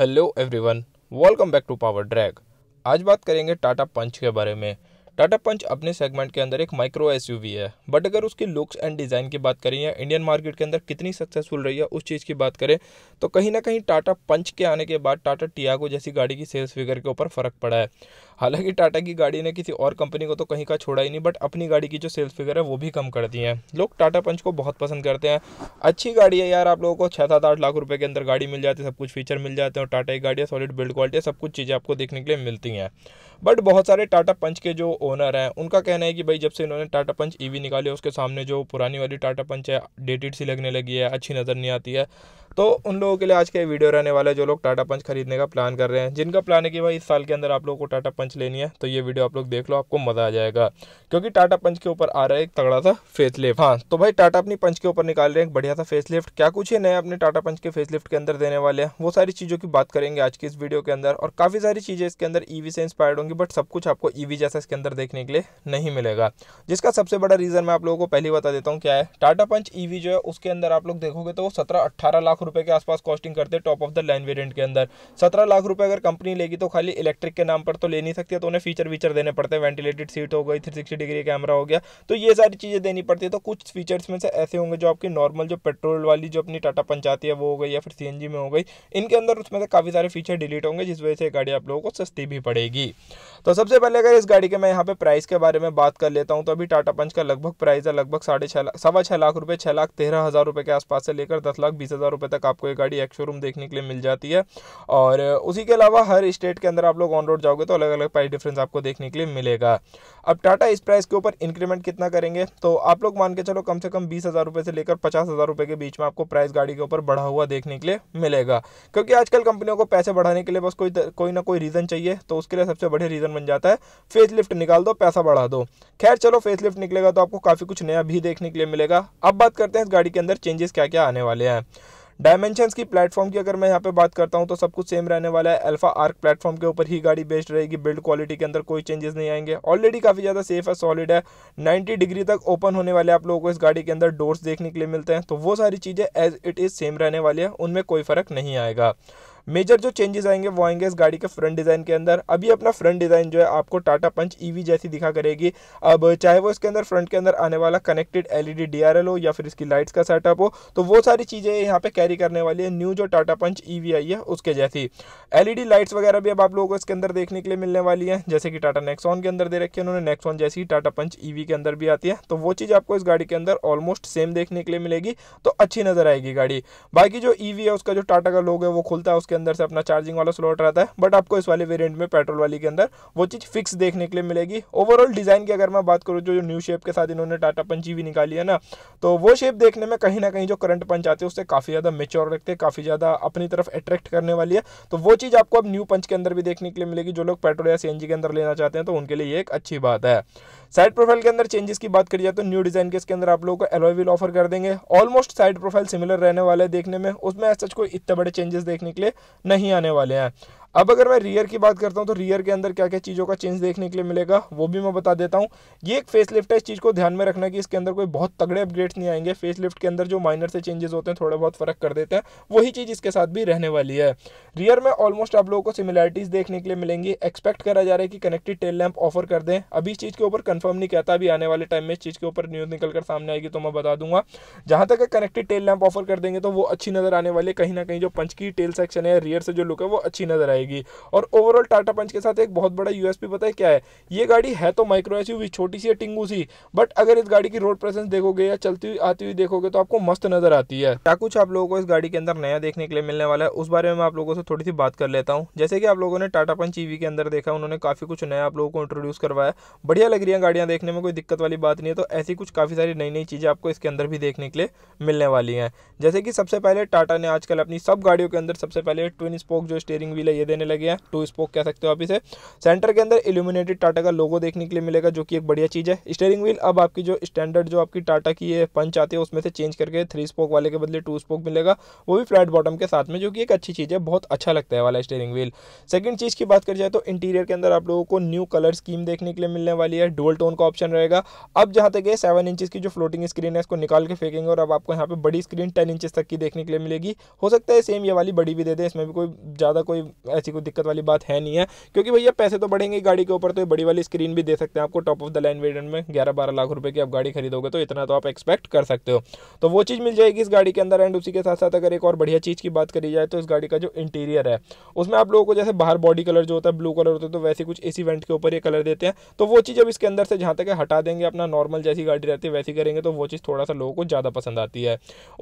hello everyone welcome back to power drag आज बात करेंगे टाटा पंच के बारे में टाटा पंच अपने सेगमेंट के अंदर एक माइक्रो एसयूवी है बट अगर उसकी लुक्स एंड डिज़ाइन की बात करें या इंडियन मार्केट के अंदर कितनी सक्सेसफुल रही है उस चीज़ की बात करें तो कहीं ना कहीं टाटा पंच के आने के बाद टाटा टियागो जैसी गाड़ी की सेल्स फिगर के ऊपर फ़र्क पड़ा है हालांकि टाटा की गाड़ी ने किसी और कंपनी को तो कहीं का छोड़ा ही नहीं बट अपनी गाड़ी की जो सेल्स फिगर है वो भी कम कर दी है लोग टाटा पंच को बहुत पसंद करते हैं अच्छी गाड़ी है यार आप लोगों को छः सात आठ लाख रुपये के अंदर गाड़ी मिल जाती है सब कुछ फीचर मिल जाते हैं और टाटा की गाड़ियाँ सॉलिड बिल्ड क्वालिटी सब कुछ चीज़ें आपको देखने के लिए मिलती हैं बट बहुत सारे टाटा पंच के जो ओनर हैं उनका कहना है कि भाई जब से इन्होंने टाटा पंच ईवी निकाली उसके सामने जो पुरानी वाली टाटा पंच है डेटेड सी लगने लगी है अच्छी नज़र नहीं आती है तो उन लोगों के लिए आज का वीडियो रहने वाला है जो लोग टाटा पंच खरीदने का प्लान कर रहे हैं जिनका प्लान है कि भाई इस साल के अंदर आप लोगों को टाटा पंच लेनी है तो ये वीडियो आप लोग देख लो आपको मज़ा आ जाएगा क्योंकि टाटा पंच के ऊपर आ रहा है एक तगड़ा सा फेस लिफ्ट हाँ तो भाई टाटा अपनी पंच के ऊपर निकाल रहे हैं एक बढ़िया सा फेस लिफ्ट क्या कुछ है नया अपने टाटा पंच के फेस लिफ्ट के अंदर देने वाले हैं वो सारी चीज़ों की बात करेंगे आज की इस वीडियो के अंदर और काफ़ी सारी चीज़ें इसके अंदर ईवी e से इंस्पायर्ड होंगी बट सब कुछ आपको ईवी e जैसा इसके अंदर देखने के लिए नहीं मिलेगा जिसका सबसे बड़ा रीज़न मैं आप लोगों को पहले बता देता हूँ क्या है टाटा पंच ईवी जो है उसके अंदर आप लोग देखोगे तो सत्रह अट्ठारह लाख रुपए के आसपास कॉस्टिंग करते हैं top of the line variant के अंदर सत्रह लाख रुपए अगर कंपनी लेगी तो खाली इलेक्ट्रिक के नाम पर तो ले नहीं सकती तो उन्हें फीचर वीचर देने पड़ते हैं वेंटिलेटेड सीट हो गई थ्री डिग्री कैमरा हो गया तो ये सारी चीज़ें देनी पड़ती है तो कुछ फीचर्स में से ऐसे होंगे जो आपकी नॉर्मल जो पेट्रोल वाली जो अपनी टाटा पंचायती है वो हो गई या फिर सी में हो गई इनके अंदर उसमें से काफ़ी सारे फीचर डिलीट होंगे जिस वजह से गाड़ी आप लोगों को सस्ती भी पड़ेगी तो सबसे पहले अगर इस गाड़ी के मैं यहाँ पे प्राइस के बारे में बात कर लेता हूँ तो अभी टाटा पंच का लगभग प्राइस है लगभग साढ़े छः सवा छः लाख रुपये छः लाख तेरह हज़ार रुपये के आसपास से लेकर दस लाख बीस हज़ार रुपये तक आपको ये गाड़ी एक्स शोरूम देखने के लिए मिल जाती है और उसी के अलावा हर स्टेट के अंदर आप लोग ऑन रोड जाओगे तो अलग अलग प्राइस डिफरेंस आपको देखने के लिए मिलेगा अब टाटा इस प्राइस के ऊपर इंक्रीमेंट कितना करेंगे तो आप लोग मान के चलो कम से कम बीस हज़ार रुपये से लेकर पचास हज़ार रुपये के बीच में आपको प्राइस गाड़ी के ऊपर बढ़ा हुआ देखने के लिए मिलेगा क्योंकि आजकल कंपनियों को पैसे बढ़ाने के लिए बस कोई कोई ना कोई रीज़न चाहिए तो उसके लिए सबसे बढ़िया रीज़न बन जाता है फेस लिफ्ट निकाल दो पैसा बढ़ा दो खैर चलो फेस लिफ्ट निकलेगा तो आपको काफ़ी कुछ नया भी देखने के लिए मिलेगा अब बात करते हैं इस गाड़ी के अंदर चेंजेस क्या क्या आने वाले हैं डायमेंशंस की प्लेटफॉर्म की अगर मैं यहाँ पे बात करता हूँ तो सब कुछ सेम रहने वाला है अल्फा आर्क प्लेटफॉर्म के ऊपर ही गाड़ी बेस्ड रहेगी बिल्ड क्वालिटी के अंदर कोई चेंजेस नहीं आएंगे ऑलरेडी काफ़ी ज़्यादा सेफ है सॉलिड है नाइन्टी डिग्री तक ओपन होने वाले आप लोगों को इस गाड़ी के अंदर डोर्स देखने के लिए मिलते हैं तो वो सारी चीज़ें एज इट इज़ सेम रहने वाली है उनमें कोई फ़र्क नहीं आएगा मेजर जो चेंजेस आएंगे वो आएंगे इस गाड़ी के फ्रंट डिज़ाइन के अंदर अभी अपना फ्रंट डिज़ाइन जो है आपको टाटा पंच ईवी जैसी दिखा करेगी अब चाहे वो इसके अंदर फ्रंट के अंदर आने वाला कनेक्टेड एलईडी डीआरएल हो या फिर इसकी लाइट्स का सेटअप हो तो वो सारी चीज़ें यहाँ पे कैरी करने वाली है न्यू जो टाटा पंच ईवी आई है उसके जैसी एलईडी लाइट्स e वगैरह भी अब आप लोगों को इसके अंदर देखने के लिए मिलने वाली है जैसे कि टाटा नेक्सॉन के अंदर दे रखी है उन्होंने नेक्सॉन जैसी टाटा पंच ईवी के अंदर भी आती है तो वो चीज़ आपको इस गाड़ी के अंदर ऑलमोस्ट सेम देखने के लिए मिलेगी तो अच्छी नजर आएगी गाड़ी बाकी जो ईवी e है उसका जो टाटा का लोग है वो खुलता है उसके अंदर से अपना चार्जिंग वाला स्लॉट रहता है बट आपको इस वाले वेरियंट में पेट्रोल वाली के अंदर वो चीज़ फिक्स देखने के लिए मिलेगी ओवरऑल डिज़ाइन की अगर मैं बात करूँ जो न्यू शेप के साथ इन्होंने टाटा पंची भी निकाली है ना तो वो शेप देखने में कहीं ना कहीं जो करंट पंच आते हैं उससे काफ़ी ज़्यादा मेच्योर रखते हैं काफ़ी ज़्यादा अपनी तरफ अट्रैक्ट करने वाली है तो वो चीज़ आपको अब न्यू पंच के अंदर भी देखने के लिए मिलेगी जो लोग पेट्रोल या सी के अंदर लेना चाहते हैं तो उनके लिए एक अच्छी बात है साइड प्रोफाइल के अंदर चेंजेस की बात करी जाए तो न्यू डिज़ाइन के इसके अंदर आप लोगों को एलोई व्हील ऑफर कर देंगे ऑलमोस्ट साइड प्रोफाइल सिमिलर रहने वाले देखने में उसमें सच कोई इतने बड़े चेंजेस देखने के लिए नहीं आने वाले हैं अब अगर मैं रियर की बात करता हूँ तो रियर के अंदर क्या क्या चीज़ों का चेंज देखने के लिए मिलेगा वो भी मैं बता देता हूँ ये एक फेस लिफ्ट है इस चीज़ को ध्यान में रखना कि इसके अंदर कोई बहुत तगड़े अपग्रेड्स नहीं आएंगे फेस लिफ्ट के अंदर जो माइनर से चेंजेस होते हैं थोड़ा बहुत फ़र्क कर देते हैं वही चीज़ इसके साथ भी रहने वाली है रियर में ऑलमोस्ट आप लोगों को सिमिलैरिटीज़ देखने के लिए मिलेंगी एक्सपेक्ट करा जा रहा है कि कनेक्टेड टेल लैम्प ऑफर कर दें अभी इस चीज़ के ऊपर कन्फर्म नहीं कहता अभी आने वाले टाइम में इस चीज़ के ऊपर न्यूज़ निकल कर सामने आएगी तो मैं बता दूंगा जहाँ तक कनेक्टेड टेल लैम्प ऑफर कर देंगे तो वो अच्छी नज़र आने वाली कहीं ना कहीं जो पंच की टेल सेक्शन है रियर से जो लुक है वो अच्छी नज़र आएगी आएगी और ओवरऑल टाटा पंच के साथ एक बहुत बड़ा यूएसपी पता है क्या है ये गाड़ी है तो माइक्रो एसयूवी छोटी सी है टिंगू सी बट अगर इस गाड़ी की रोड प्रेजेंस देखोगे या चलती हुई आती हुई देखोगे तो आपको मस्त नजर आती है क्या कुछ आप लोगों को इस गाड़ी के अंदर नया देखने के लिए मिलने वाला है उस बारे में आप लोगों से थोड़ी सी बात कर लेता हूँ जैसे कि आप लोगों ने टाटा पंच ईवी के अंदर देखा उन्होंने काफी कुछ नया आप लोगों को इंट्रोड्यूस करवाया बढ़िया लग रही है गाड़ियां देखने में कोई दिक्कत वाली बात नहीं है तो ऐसी कुछ काफी सारी नई नई चीजें आपको इसके अंदर भी देखने के लिए मिलने वाली हैं जैसे कि सबसे पहले टाटा ने आजकल अपनी सब गाड़ियों के अंदर सबसे पहले ट्विन स्पोक जो स्टेयरिंग व्हील है ये देने लगे हैं टू स्पोक कह सकते हो आप इसे सेंटर के अंदर इल्यूमिनेटेड टाटा का लोगो देखने के लिए मिलेगा जो कि एक बढ़िया चीज़ है स्टेयरिंग व्हील अब आपकी जो स्टैंडर्ड जो आपकी टाटा की ये पंच आती है उसमें से चेंज करके थ्री स्पोक वाले के बदले टू स्पोक मिलेगा वो भी फ्लैट बॉटम के साथ में जो कि एक अच्छी चीज़ है बहुत अच्छा लगता है वाला स्टेयरिंग व्हील सेकेंड चीज़ की बात कर जाए तो इंटीरियर के अंदर आप लोगों को न्यू कलर स्कीम देखने के लिए मिलने वाली है डोल टोन का ऑप्शन रहेगा अब जहाँ तक ये सेवन इंचज़ की जो फ्लोटिंग स्क्रीन है इसको निकाल के फेंकेंगे और अब आपको यहाँ पर बड़ी स्क्रीन टेन इंचज़ तक की देखने के लिए मिलेगी हो सकता है सेम ये वाली बड़ी भी दे दें इसमें भी कोई ज़्यादा कोई ऐसी कोई दिक्कत वाली बात है नहीं है क्योंकि भैया पैसे तो बढ़ेंगे गाड़ी के ऊपर तो ये बड़ी वाली स्क्रीन भी दे सकते हैं आपको टॉप ऑफ द लाइन वेडन में ग्यारह बारह लाख रुपये की आप गाड़ी खरीदोगे तो इतना तो आप एक्सपेक्ट कर सकते हो तो वो चीज़ मिल जाएगी इस गाड़ी के अंदर एंड उसी के साथ साथ अगर एक और बढ़िया चीज़ की बात करी जाए तो इस गाड़ी का जो इंटीरियर है उसमें आप लोगों को जैसे बाहर बॉडी कलर जो होता है ब्लू कलर होता है तो वैसे कुछ इस इवेंट के ऊपर ये कलर देते हैं तो वो चीज़ अब इसके अंदर से जहाँ तक हटा देंगे अपना नॉर्मल जैसी गाड़ी रहती है वैसी करेंगे तो वो चीज़ थोड़ा सा लोगों को ज़्यादा पसंद आती है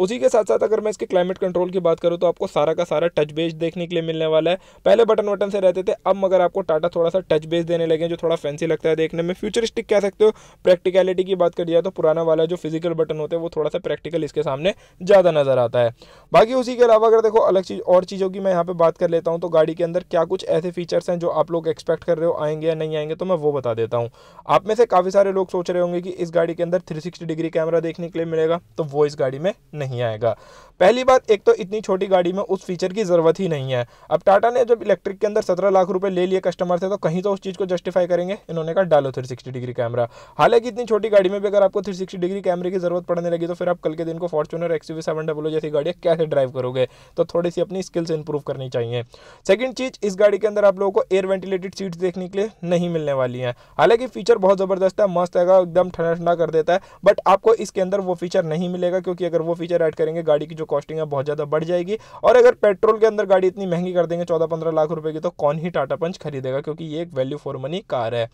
उसी के साथ साथ अगर मैं इसके क्लाइमेट कंट्रोल की बात करूँ तो आपको सारा का सारा टच बेस देखने के लिए मिलने वाला है पहले बटन वटन से रहते थे अब मगर आपको टाटा थोड़ा सा टच बेस देने लगे जो थोड़ा फैंसी लगता है देखने में फ्यूचरिस्टिक कह सकते हो प्रैक्टिकलिटी की बात करी जाए तो पुराना वाला जो फिजिकल बटन होते हैं वो थोड़ा सा प्रैक्टिकल इसके सामने ज़्यादा नज़र आता है बाकी उसी के अलावा अगर देखो अलग चीज़ और चीज़ों की मैं यहाँ पर बात कर लेता हूँ तो गाड़ी के अंदर क्या कुछ ऐसे फीचर्स हैं जो आप लोग एक्सपेक्ट कर रहे हो आएंगे या नहीं आएंगे तो मैं वो बता देता हूँ आप में से काफ़ी सारे लोग सोच रहे होंगे कि इस गाड़ी के अंदर थ्री डिग्री कैमरा देखने के लिए मिलेगा तो वो इस गाड़ी में नहीं आएगा पहली बात एक तो इतनी छोटी गाड़ी में उस फीचर की ज़रूरत ही नहीं है अब टाटा ने जो जब इलेक्ट्रिक के अंदर सत्रह लाख रुपए ले लिए कस्टमर से तो कहीं तो उस चीज़ को जस्टिफाई करेंगे इन्होंने कहा डालो थ्री सिक्सटी डिग्री कैमरा हालांकि इतनी छोटी गाड़ी में भी अगर आपको थ्री सिक्सटी डिग्री कैमरे की जरूरत पड़ने लगी तो फिर आप कल के दिन को Fortuner X U seven W जैसी गाड़ियाँ कैसे ड्राइव करोगे तो थोड़ी सी अपनी स्किल्स इंप्रूव करनी चाहिए सेकंड चीज़ इस गाड़ी के अंदर आप लोगों को एयर वेंटिलेटेड सीट देखने के लिए नहीं मिलने वाली है हालांकि फीचर बहुत ज़बरदस्त है मस्त है एकदम ठंडा ठंडा कर देता है बट आपको इसके अंदर वो फीचर नहीं मिलेगा क्योंकि अगर वो फीचर ऐड करेंगे गाड़ी की जो कॉस्टिंग है बहुत ज़्यादा बढ़ जाएगी और अगर पेट्रोल के अंदर गाड़ी इतनी महंगी कर देंगे चौदह पंद्रह सत्रह लाख रुपए की तो कौन ही टाटा पंच खरीदेगा क्योंकि ये एक वैल्यू फॉर मनी कार है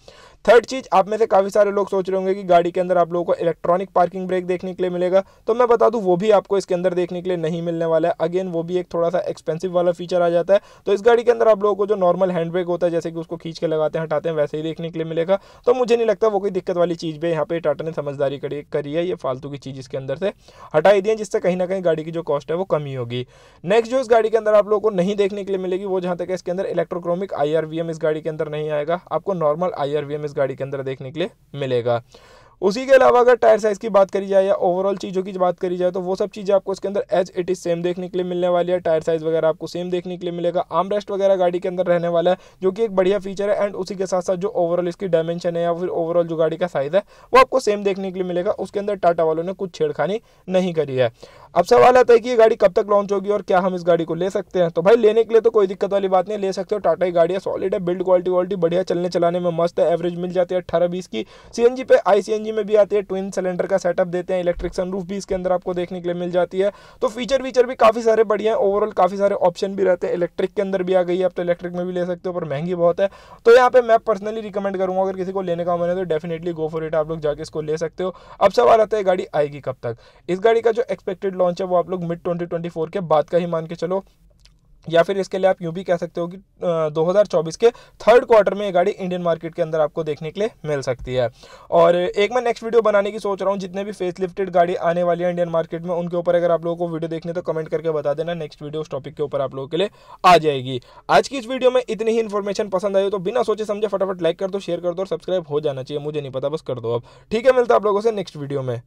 थर्ड चीज़ आप में से काफ़ी सारे लोग सोच रहे होंगे कि गाड़ी के अंदर आप लोगों को इलेक्ट्रॉनिक पार्किंग ब्रेक देखने के लिए मिलेगा तो मैं बता दूं वो भी आपको इसके अंदर देखने के लिए नहीं मिलने वाला है अगेन वो भी एक थोड़ा सा एक्सपेंसिव वाला फीचर आ जाता है तो इस गाड़ी के अंदर आप लोगों को जो नॉर्मल हैंड ब्रेक होता है जैसे कि उसको खींच के लगाते हैं हटाते हैं वैसे ही देखने के लिए मिलेगा तो मुझे नहीं लगता वो कोई दिक्कत वाली चीज़ भी यहाँ पे टाटा ने समझदारी करी है ये फालतू की चीज़ इसके अंदर से हटाई दी है जिससे कहीं ना कहीं गाड़ी की जो कॉस्ट है वो कमी होगी नेक्स्ट जो इस गाड़ी के अंदर आप लोगों को नहीं देखने के लिए मिलेगी वो जहाँ जहाँ तक है इसके अंदर इलेक्ट्रोक्रोमिक आई इस गाड़ी के अंदर नहीं आएगा आपको नॉर्मल आई इस गाड़ी के अंदर देखने के लिए मिलेगा उसी के अलावा अगर टायर साइज़ की बात करी जाए या ओवरऑल चीज़ों की बात करी जाए तो वो सब चीज़ें आपको इसके अंदर एज इट इज़ सेम देखने के लिए मिलने वाली है टायर साइज़ वगैरह आपको सेम देखने के लिए मिलेगा आर्म रेस्ट वगैरह गाड़ी के अंदर रहने वाला है जो कि एक बढ़िया फीचर है एंड उसी के साथ साथ जो ओवरऑल इसकी डायमेंशन है या फिर ओवरऑल जो गाड़ी का साइज़ है वो आपको सेम देखने के लिए मिलेगा उसके अंदर टाटा वालों ने कुछ छेड़खानी नहीं करी है अब सवाल आता है कि ये गाड़ी कब तक लॉन्च होगी और क्या हम इस गाड़ी को ले सकते हैं तो भाई लेने के लिए तो कोई दिक्कत वाली बात नहीं ले सकते हो टाटा की गाड़ी है सॉलिड है बिल्ड क्वालिटी क्वालिटी बढ़िया चलने चलाने में मस्त है एवरेज मिल जाती है अट्ठारह बीस की सी पे आई कंपनी में भी आती है ट्विन सिलेंडर का सेटअप देते हैं इलेक्ट्रिक सनरूफ भी इसके अंदर आपको देखने के लिए मिल जाती है तो फीचर वीचर भी काफ़ी सारे बढ़िया हैं ओवरऑल काफ़ी सारे ऑप्शन भी रहते हैं इलेक्ट्रिक के अंदर भी आ गई है आप तो इलेक्ट्रिक में भी ले सकते हो पर महंगी बहुत है तो यहाँ पर मैं पर्सनली रिकमेंड करूँगा अगर किसी को लेने का मन है तो डेफिनेटली गो फॉर इट आप लोग जाकर इसको ले सकते हो अब सवाल आता है गाड़ी आएगी कब तक इस गाड़ी का जो एक्सपेक्टेड लॉन्च है वो आप लोग मिड ट्वेंटी के बाद का ही मान के चलो या फिर इसके लिए आप यूँ भी कह सकते हो कि 2024 के थर्ड क्वार्टर में ये गाड़ी इंडियन मार्केट के अंदर आपको देखने के लिए मिल सकती है और एक मैं नेक्स्ट वीडियो बनाने की सोच रहा हूँ जितने भी फेस लिफ्टेड गाड़ी आने वाली है इंडियन मार्केट में उनके ऊपर अगर आप लोगों को वीडियो देखने तो कमेंट करके बता देना नेक्स्ट वीडियो उस टॉपिक के ऊपर आप लोगों के लिए आ जाएगी आज की इस वीडियो में इतनी ही इन्फॉर्मेशन पसंद आई तो बिना सोचे समझे फटाफट लाइक कर दो शेयर कर दो और सब्सक्राइब हो जाना चाहिए मुझे नहीं पता बस कर दो अब ठीक है मिलता आप लोगों से नेक्स्ट वीडियो में